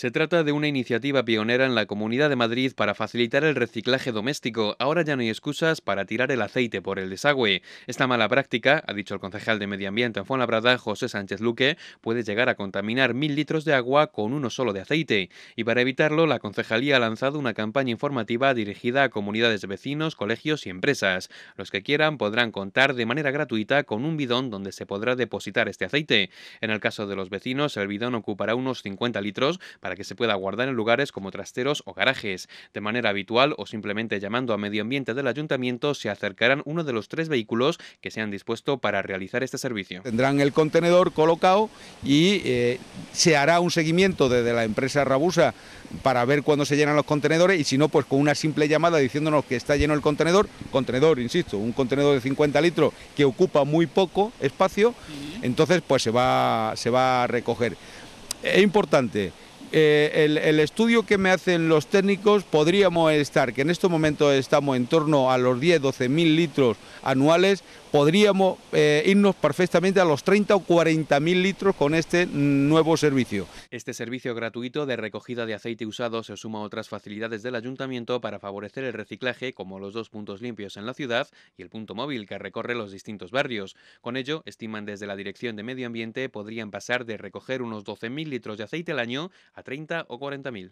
Se trata de una iniciativa pionera en la Comunidad de Madrid para facilitar el reciclaje doméstico. Ahora ya no hay excusas para tirar el aceite por el desagüe. Esta mala práctica, ha dicho el concejal de Medio Ambiente en Fuenlabrada, José Sánchez Luque, puede llegar a contaminar mil litros de agua con uno solo de aceite. Y para evitarlo, la concejalía ha lanzado una campaña informativa dirigida a comunidades de vecinos, colegios y empresas. Los que quieran podrán contar de manera gratuita con un bidón donde se podrá depositar este aceite. En el caso de los vecinos, el bidón ocupará unos 50 litros para que se pueda guardar en lugares como trasteros o garajes. De manera habitual o simplemente llamando a medio ambiente del ayuntamiento se acercarán uno de los tres vehículos que se han dispuesto para realizar este servicio. Tendrán el contenedor colocado y eh, se hará un seguimiento desde la empresa Rabusa para ver cuándo se llenan los contenedores y si no, pues con una simple llamada diciéndonos que está lleno el contenedor, contenedor, insisto, un contenedor de 50 litros que ocupa muy poco espacio, entonces pues se va, se va a recoger. Es importante eh, el, estudio que me hacen los técnicos, podríamos estar, que en este momento... estamos en torno a los 10, 12 mil litros anuales, podríamos eh, irnos perfectamente a los 30 o 40 mil litros con este nuevo servicio. Este servicio gratuito de recogida de aceite usado se suma a otras facilidades del ayuntamiento para favorecer el reciclaje, como los dos puntos limpios en la ciudad y el punto móvil que recorre los distintos barrios. Con ello, estiman desde la Dirección de Medio Ambiente, podrían pasar de recoger unos 12 mil litros de aceite al año a 30 o 40 mil.